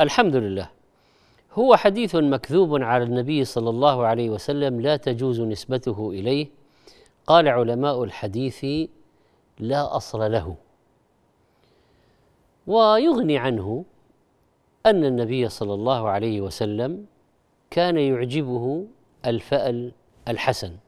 الحمد لله هو حديث مكذوب على النبي صلى الله عليه وسلم لا تجوز نسبته اليه قال علماء الحديث لا اصل له ويغني عنه ان النبي صلى الله عليه وسلم كان يعجبه الفال الحسن